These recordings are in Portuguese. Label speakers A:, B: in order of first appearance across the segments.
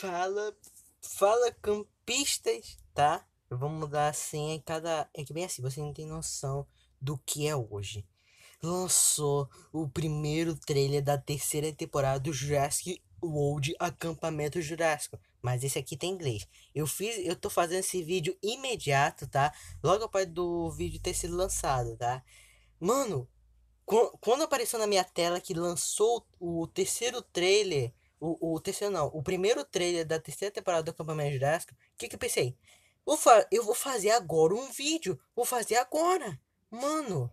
A: fala fala campistas, tá? Eu vou mudar assim em cada. É que bem assim, você não tem noção do que é hoje. Lançou o primeiro trailer da terceira temporada do Jurassic World Acampamento Jurássico. Mas esse aqui tem inglês. Eu fiz, eu tô fazendo esse vídeo imediato, tá? Logo após do vídeo ter sido lançado, tá? Mano, quando apareceu na minha tela que lançou o terceiro trailer o, o terceiro não. O primeiro trailer da terceira temporada do Acampamento Jurássico. O que, que eu pensei? Vou fa eu vou fazer agora um vídeo. Vou fazer agora. Mano.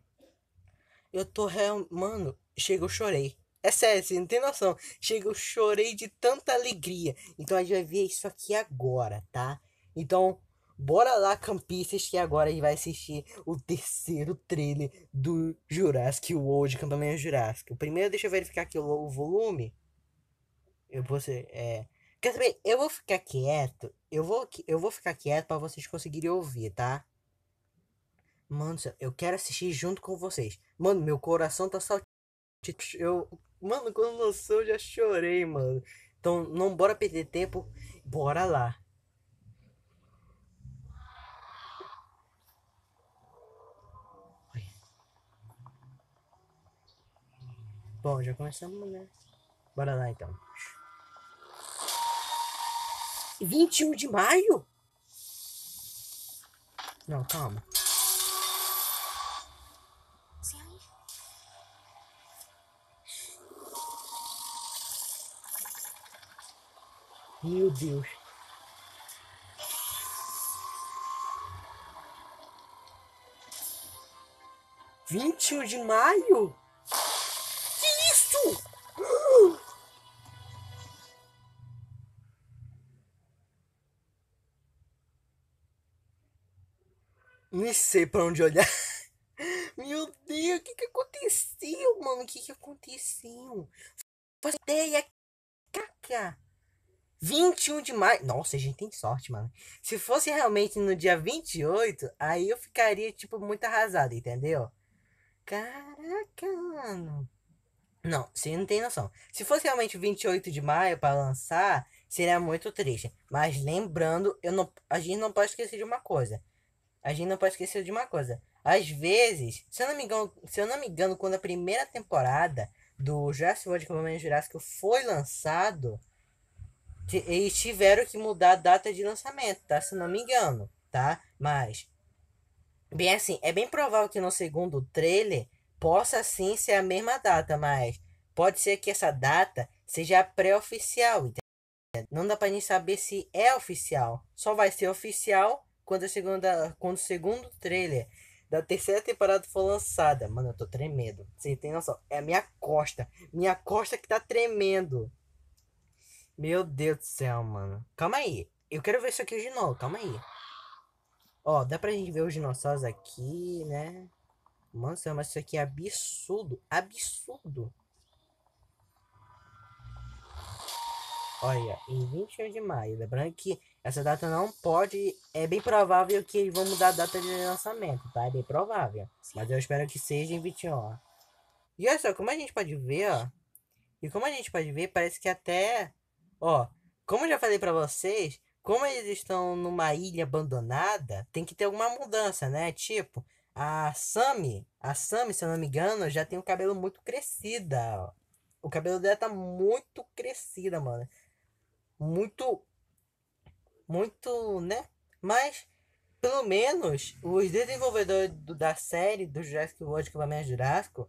A: Eu tô real. Mano, chega, eu chorei. É sério, você não tem noção. Chega, eu chorei de tanta alegria. Então a gente vai ver isso aqui agora, tá? Então, bora lá, campistas, que agora a gente vai assistir o terceiro trailer do Jurassic World, Campamento Jurassic. O primeiro, deixa eu verificar aqui o volume. Eu, você, é... Quer saber? Eu vou ficar quieto. Eu vou, eu vou ficar quieto para vocês conseguirem ouvir, tá? Mano, eu quero assistir junto com vocês. Mano, meu coração tá só. Tipo, eu. Mano, quando lançou eu já chorei, mano. Então, não bora perder tempo. Bora lá. Bom, já começamos, né? Bora lá então. 21 de maio? Não, calma. Meu Deus. Vinte e um de maio? nem sei pra onde olhar. Meu Deus, o que que aconteceu, mano? O que que aconteceu? Faz ideia, caca. 21 de maio. Nossa, a gente tem sorte, mano. Se fosse realmente no dia 28, aí eu ficaria, tipo, muito arrasado, entendeu? Caraca, mano. Não, você não tem noção. Se fosse realmente 28 de maio para lançar, seria muito triste. Mas lembrando, eu não, a gente não pode esquecer de uma coisa a gente não pode esquecer de uma coisa. Às vezes, se eu não me engano, se eu não me engano quando a primeira temporada do Jurassic World Campamento é Jurassic foi lançado, eles tiveram que mudar a data de lançamento, tá? Se eu não me engano, tá? Mas, bem assim, é bem provável que no segundo trailer possa sim ser a mesma data, mas pode ser que essa data seja pré-oficial, Não dá pra gente saber se é oficial. Só vai ser oficial quando a segunda, quando o segundo trailer da terceira temporada foi lançada. Mano, eu tô tremendo. Você tem noção? É a minha costa. Minha costa que tá tremendo. Meu Deus do céu, mano. Calma aí. Eu quero ver isso aqui de novo. Calma aí. Ó, dá pra gente ver os dinossauros aqui, né? Mano, mas isso aqui é absurdo. Absurdo. Olha, em 21 de maio. Lembrando que essa data não pode. É bem provável que eles vão mudar a data de lançamento, tá? É bem provável. Sim. Mas eu espero que seja em 21, ó. E olha só, como a gente pode ver, ó. E como a gente pode ver, parece que até. Ó, como eu já falei pra vocês, como eles estão numa ilha abandonada, tem que ter alguma mudança, né? Tipo, a Sami, a Sami, se eu não me engano, já tem o cabelo muito crescida, ó. O cabelo dela tá muito crescida, mano. Muito muito, né? Mas, pelo menos, os desenvolvedores do, da série do Jurassic World que Equipamento é Jurássico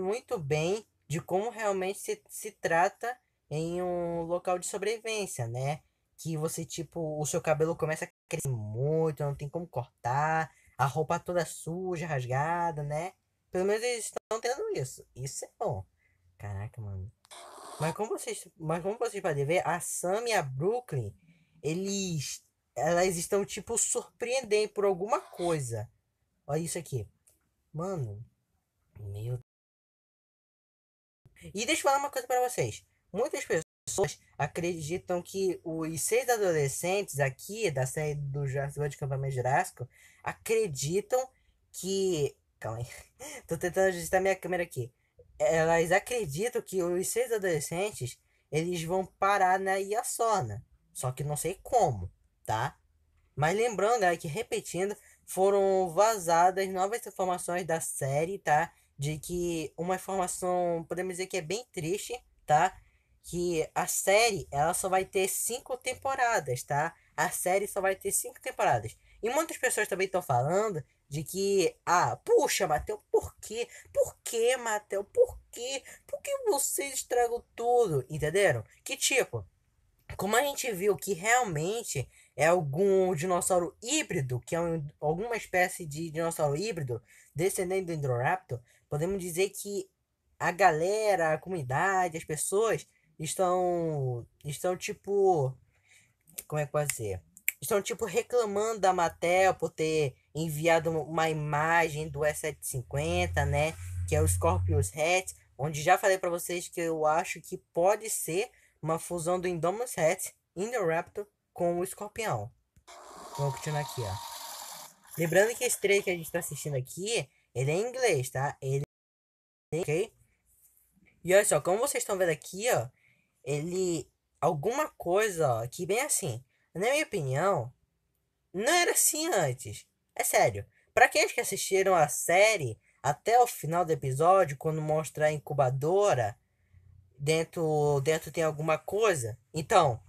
A: muito bem de como realmente se, se trata em um local de sobrevivência, né? Que você, tipo, o seu cabelo começa a crescer muito, não tem como cortar, a roupa toda suja, rasgada, né? Pelo menos eles estão tendo isso. Isso é bom. Caraca, mano. Mas como vocês, mas como vocês podem ver, a Sam e a Brooklyn eles elas estão tipo surpreendendo por alguma coisa. Olha isso aqui. Mano, meu. E deixa eu falar uma coisa para vocês. Muitas pessoas acreditam que os seis adolescentes aqui da série do Jurassic de Campamento Jurássico acreditam que. Calma aí. Tô tentando ajustar minha câmera aqui. Elas acreditam que os seis adolescentes eles vão parar na Iasorna. Só que não sei como, tá? Mas lembrando aí que, repetindo, foram vazadas novas informações da série, tá? De que uma informação, podemos dizer que é bem triste, tá? Que a série, ela só vai ter cinco temporadas, tá? A série só vai ter cinco temporadas. E muitas pessoas também estão falando de que, ah, puxa, Matheus, por quê? Por quê, Matheus? Por quê? Por que vocês estragam tudo? Entenderam? Que tipo, como a gente viu que realmente é algum dinossauro híbrido, que é um, alguma espécie de dinossauro híbrido descendente do Indoraptor, podemos dizer que a galera, a comunidade, as pessoas estão estão tipo como é que pode ser? Estão tipo reclamando da Mattel por ter enviado uma imagem do E750, né, que é o Scorpius Rex, onde já falei para vocês que eu acho que pode ser uma fusão do Indominus Rex, Indoraptor, com o Escorpião. Vou continuar aqui, ó. Lembrando que esse trailer que a gente está assistindo aqui, ele é em inglês, tá? Ele é ok? E olha só, como vocês estão vendo aqui, ó, ele... Alguma coisa, ó, que bem assim, na minha opinião, não era assim antes. É sério. Para aqueles que assistiram a série até o final do episódio, quando mostra a incubadora dentro dentro tem alguma coisa. Então,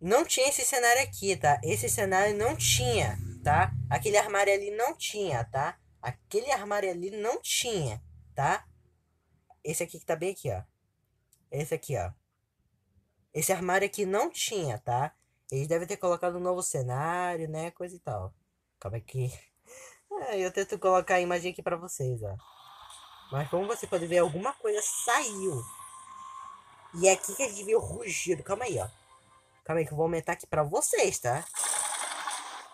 A: não tinha esse cenário aqui, tá? Esse cenário não tinha, tá? Aquele armário ali não tinha, tá? Aquele armário ali não tinha, tá? Esse aqui que tá bem aqui, ó. Esse aqui, ó. Esse armário aqui não tinha, tá? Eles devem ter colocado um novo cenário, né? Coisa e tal. Calma aqui. É, eu tento colocar a imagem aqui pra vocês, ó. Mas como você pode ver, alguma coisa saiu e é aqui que a gente vê o rugido. Calma aí, ó. Calma aí que eu vou aumentar aqui pra vocês, tá?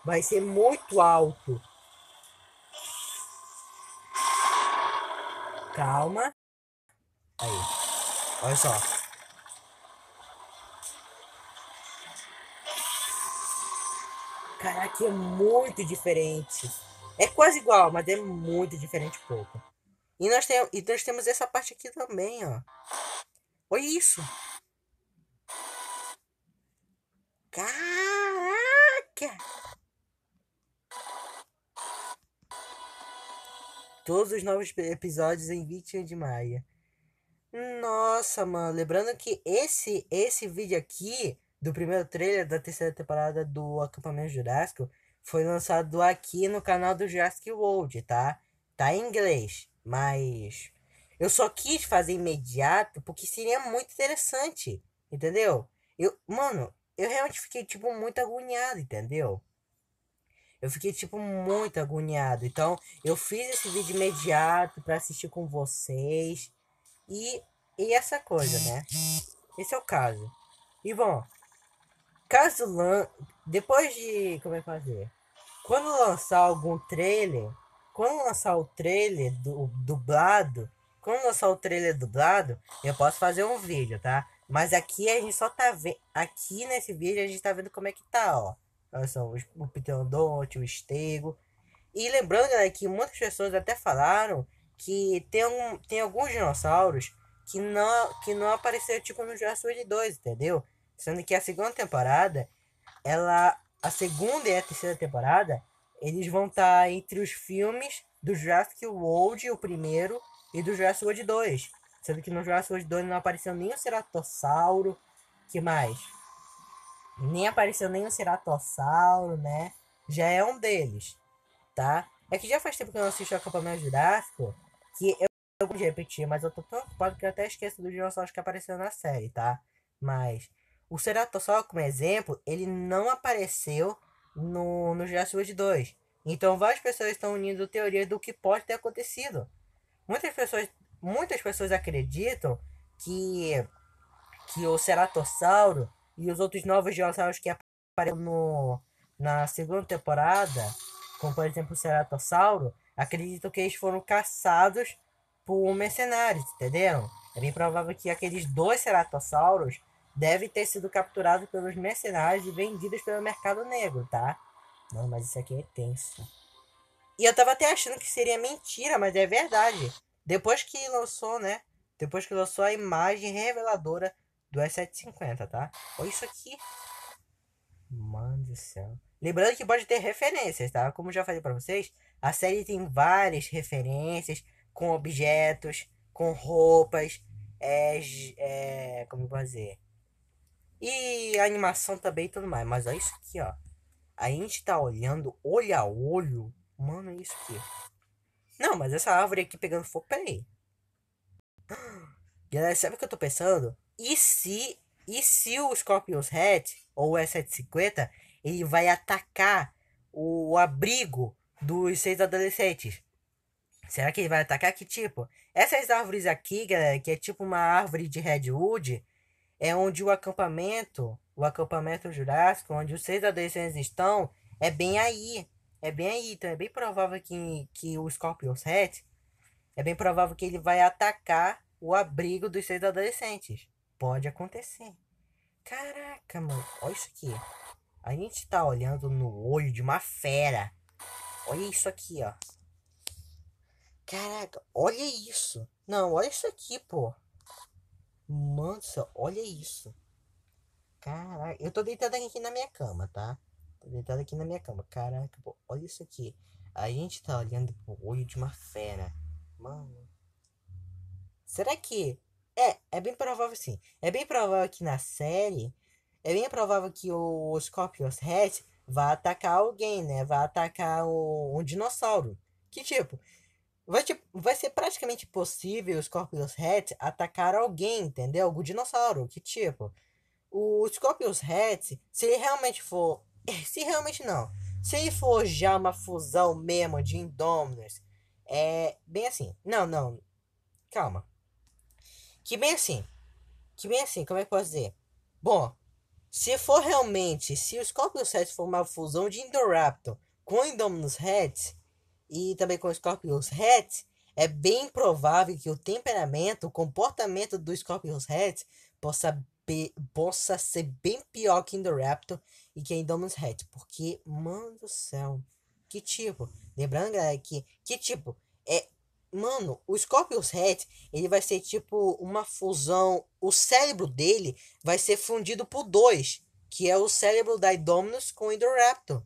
A: Vai ser muito alto. Calma. Aí. Olha só. Caraca, é muito diferente. É quase igual, mas é muito diferente pouco. E nós, tem, e nós temos essa parte aqui também, ó. Olha isso. Caraca! Todos os novos episódios em 21 de maio. Nossa, mano. Lembrando que esse, esse vídeo aqui, do primeiro trailer da terceira temporada do Acampamento Jurássico, foi lançado aqui no canal do Jurassic World, tá? Tá em inglês, mas eu só quis fazer imediato porque seria muito interessante, entendeu? Eu, mano, eu realmente fiquei, tipo, muito agoniado, entendeu? Eu fiquei, tipo, muito agoniado. Então, eu fiz esse vídeo imediato para assistir com vocês. E, e essa coisa, né? Esse é o caso. E, bom, caso lan... Depois de... Como é que fazer? Quando lançar algum trailer... Quando lançar o trailer do dublado como eu sou o trailer dublado, eu posso fazer um vídeo, tá? Mas aqui a gente só tá vendo. Aqui nesse vídeo a gente tá vendo como é que tá, ó. Olha só, o Pteodonte, o Estego. E lembrando, galera, né, que muitas pessoas até falaram que tem, um, tem alguns dinossauros que não, que não apareceram tipo no Jurassic World 2, entendeu? Sendo que a segunda temporada, ela. A segunda e a terceira temporada, eles vão estar tá entre os filmes do Jurassic World, o primeiro, e do Jurassic World 2. Sendo que no Jurassic World 2 não apareceu nem o Ceratossauro. que mais? Nem apareceu nem o Ceratossauro, né? Já é um deles, tá? É que já faz tempo que eu não assisto o Acampamento Jurássico, que eu, eu vou repetir, mas eu tô tão ocupado que eu até esqueço dos dinossauros que apareceu na série, tá? Mas o Ceratossauro, como exemplo, ele não apareceu no, no Jurassic World 2. Então várias pessoas estão unindo teorias do que pode ter acontecido. Muitas pessoas, muitas pessoas acreditam que, que o Ceratossauro e os outros novos dinossauros que apareceram no, na segunda temporada, como por exemplo o Ceratossauro, acreditam que eles foram caçados por mercenários, entenderam? É bem provável que aqueles dois ceratossauros devem ter sido capturados pelos mercenários e vendidos pelo mercado negro, tá? Não, mas isso aqui é tenso. E eu tava até achando que seria mentira, mas é verdade. Depois que lançou, né? Depois que lançou a imagem reveladora do S750, tá? Olha isso aqui. Mano do céu. Lembrando que pode ter referências, tá? Como já falei para vocês, a série tem várias referências com objetos, com roupas, é, é como fazer e animação também e tudo mais. Mas olha isso aqui, ó. A gente tá olhando olho a olho Mano, é isso aqui. Não, mas essa árvore aqui pegando fogo, peraí. Galera, sabe o que eu tô pensando? E se. E se o Scorpius Head, ou o E750, ele vai atacar o abrigo dos seis adolescentes? Será que ele vai atacar que tipo? Essas árvores aqui, galera, que é tipo uma árvore de redwood, é onde o acampamento, o acampamento jurássico, onde os seis adolescentes estão, é bem aí. É bem aí, então é bem provável que, que o Scorpion 7 é bem provável que ele vai atacar o abrigo dos seis adolescentes. Pode acontecer. Caraca, mano, olha isso aqui. A gente tá olhando no olho de uma fera. Olha isso aqui, ó. Caraca, olha isso. Não, olha isso aqui, pô. Mansa, olha isso. Caraca, eu tô deitado aqui na minha cama, tá? deitado aqui na minha cama. Caraca, pô, olha isso aqui. A gente tá olhando pro olho de uma fera. Mano. Será que. É, é bem provável sim. É bem provável que na série. É bem provável que o Scorpius Red vá atacar alguém, né? Vai atacar o, um dinossauro. Que tipo. Vai, tipo, vai ser praticamente possível o Scorpius Red atacar alguém, entendeu? Algum dinossauro. Que tipo. O Scorpius Red, se ele realmente for é, se realmente não. Se ele for já uma fusão mesmo de Indominus, é bem assim. Não, não. Calma. Que bem assim. Que bem assim, como é que eu posso dizer? Bom, se for realmente, se o Scorpion 7 for uma fusão de Indoraptor com Indominus Rex e também com Scorpion Rex, é bem provável que o temperamento, o comportamento do Scorpion Rex possa possa ser bem pior que Indoraptor e que Indominus Rex. Porque, mano do céu, que tipo. Lembrando, galera, que, que tipo, é. Mano, o Scorpius Rex, ele vai ser tipo uma fusão. O cérebro dele vai ser fundido por dois. Que é o cérebro da Indominus com o Indoraptor.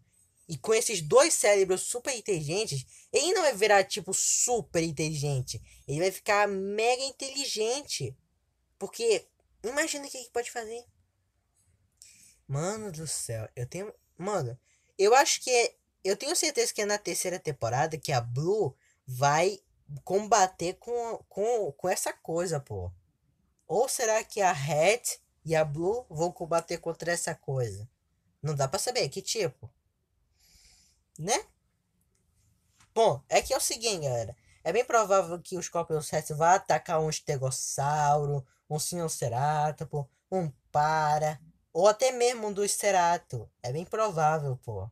A: E com esses dois cérebros super inteligentes, ele não vai virar tipo super inteligente. Ele vai ficar mega inteligente. Porque Imagina o que, que pode fazer. Mano do céu, eu tenho. Mano, eu acho que é. Eu tenho certeza que é na terceira temporada que a Blue vai combater com, com, com essa coisa, pô. Ou será que a Red e a Blue vão combater contra essa coisa? Não dá para saber que tipo. Né? Bom, é que é o seguinte, galera. É bem provável que o Scorpion 7 vá atacar um estegossauro, um sinceratopo, um para, ou até mesmo um dos cerato. É bem provável, pô.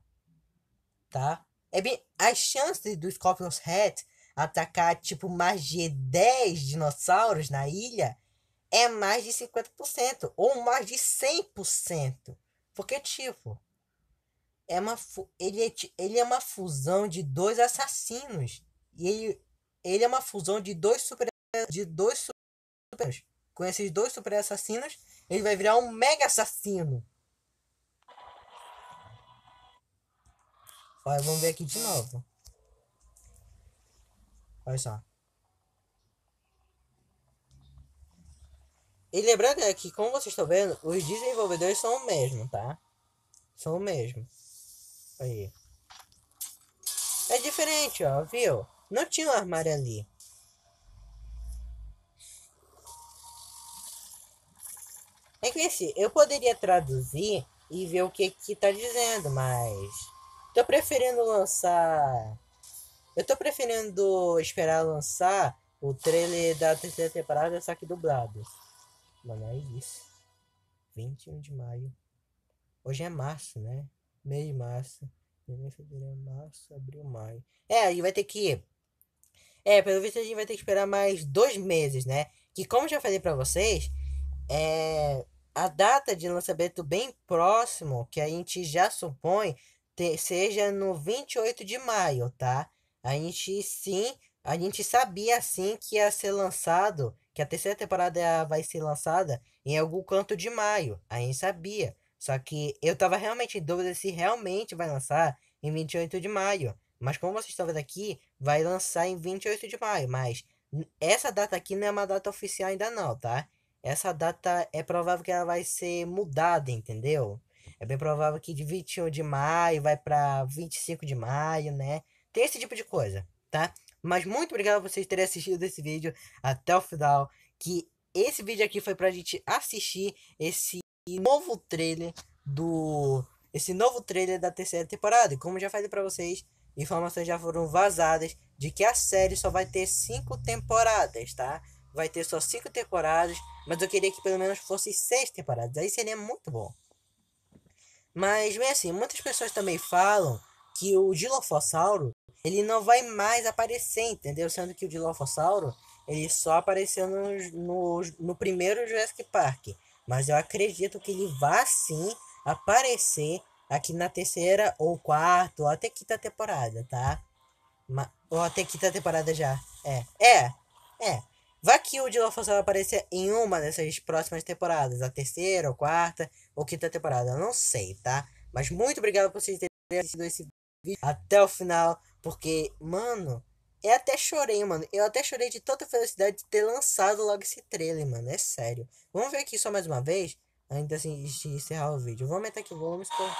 A: Tá? É bem... As chances do Scorpion 7 atacar, tipo, mais de 10 dinossauros na ilha é mais de 50%, ou mais de 100%. Porque, tipo, é uma, ele, é, ele é uma fusão de dois assassinos. E ele ele é uma fusão de dois super de dois super com esses dois super assassinos, ele vai virar um mega assassino. Olha, vamos ver aqui de novo. Olha só. E lembrando é que, como vocês estão vendo, os desenvolvedores são o mesmo, tá? São o mesmo. Aí. É diferente, ó, viu? Não tinha um armário ali. É que assim, eu poderia traduzir e ver o que que tá dizendo, mas tô preferindo lançar. Eu tô preferindo esperar lançar o trailer da terceira temporada, só que dublado. Mano, é isso. 21 de maio. Hoje é março, né? Meio de março. fevereiro, março, abril, maio. É, aí vai ter que é, pelo visto a gente vai ter que esperar mais dois meses, né? Que como já falei para vocês, é a data de lançamento bem próximo, que a gente já supõe, seja no 28 de maio, tá? A gente sim, a gente sabia sim que ia ser lançado, que a terceira temporada vai ser lançada em algum canto de maio. A gente sabia. Só que eu tava realmente em dúvida se realmente vai lançar em 28 de maio. Mas como vocês estão vendo aqui, vai lançar em 28 de maio, mas essa data aqui não é uma data oficial ainda não, tá? Essa data é provável que ela vai ser mudada, entendeu? É bem provável que de 21 de maio vai para 25 de maio, né? Tem esse tipo de coisa, tá? Mas muito obrigado por vocês terem assistido esse vídeo até o final, que esse vídeo aqui foi pra gente assistir esse novo trailer do esse novo trailer da terceira temporada. E como já falei para vocês, Informações já foram vazadas de que a série só vai ter cinco temporadas, tá? Vai ter só cinco temporadas, mas eu queria que pelo menos fosse seis temporadas, aí seria muito bom. Mas bem assim, muitas pessoas também falam que o Dilofossauro ele não vai mais aparecer, entendeu? Sendo que o Dilofossauro ele só apareceu no, no, no primeiro Jurassic Park. Mas eu acredito que ele vá sim aparecer aqui na terceira ou quarta, ou até quinta temporada, tá? ou até quinta temporada já. É, é, é. Vai que o Dylan vai aparecer em uma dessas próximas temporadas, a terceira, ou quarta, ou quinta temporada, eu não sei, tá? Mas muito obrigado por vocês terem assistido esse vídeo até o final, porque, mano, eu até chorei, mano. Eu até chorei de tanta felicidade de ter lançado logo esse trailer, mano, é sério. Vamos ver aqui só mais uma vez. Ainda assim de encerrar o vídeo. Eu vou aumentar aqui o volume. Estou...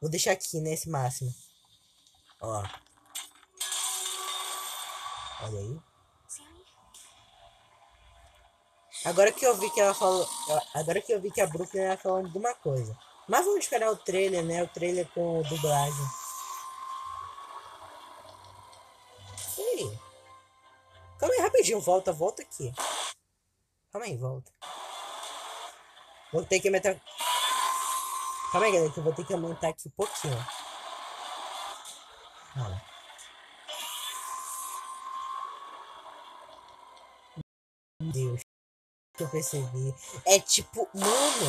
A: Vou deixar aqui nesse né, máximo. Ó. Olha aí. Agora que eu vi que ela falou. Agora que eu vi que a Brooklyn era falando de uma coisa. Mas vamos esperar o trailer, né? O trailer com dublagem. Ei. Calma aí, rapidinho, volta, volta aqui. Calma aí, volta. Vou ter que aumentar. Calma aí, galera, que eu vou ter que aumentar aqui um pouquinho. Calma. Meu Deus. Que eu percebi. É tipo, mano.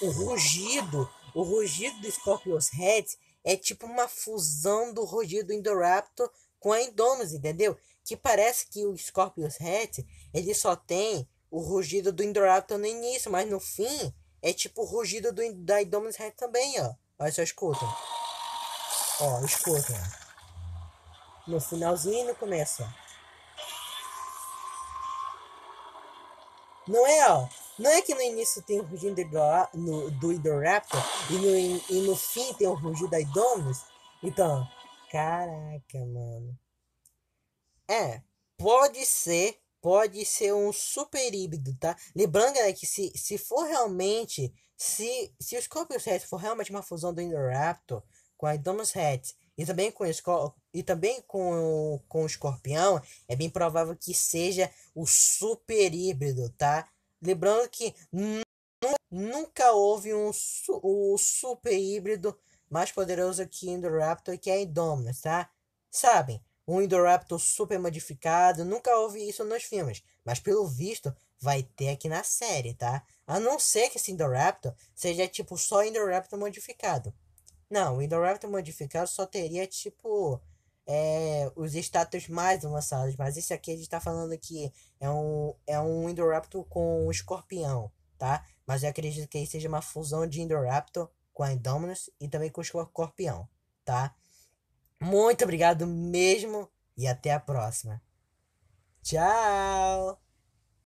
A: O rugido. O rugido do Scorpion's Head é tipo uma fusão do rugido do Indoraptor com a Indominus, entendeu? Que parece que o Scorpion's Head ele só tem o rugido do Indoraptor tá no início, mas no fim é tipo o rugido do, da Indominus Rex também, ó. Olha só, escuta. Ó, escuta. No finalzinho começa. Não é, ó. Não é que no início tem o rugido do, no, do e no, e no fim tem o rugido da Indominus? Então, caraca, mano. É, pode ser pode ser um super híbrido, tá? Lembrando, galera, que se, se for realmente. Se, se o Scorpius Rex for realmente uma fusão do Indoraptor com a Indominus Rex e também com o, e também com, com o Escorpião, é bem provável que seja o super híbrido, tá? Lembrando que nunca houve um o super híbrido mais poderoso que o Indoraptor, que é a Indominus, tá? Sabem, um Indoraptor super modificado. Nunca houve isso nos filmes, mas pelo visto vai ter aqui na série, tá? A não ser que esse Indoraptor seja tipo só Indoraptor modificado. Não, o Indoraptor modificado só teria tipo é, os status mais avançados, mas esse aqui a gente tá falando que é um, é um Indoraptor com um escorpião, tá? Mas eu acredito que aí seja uma fusão de Indoraptor com a Indominus e também com o escorpião, tá? Muito obrigado mesmo e até a próxima. Tchau!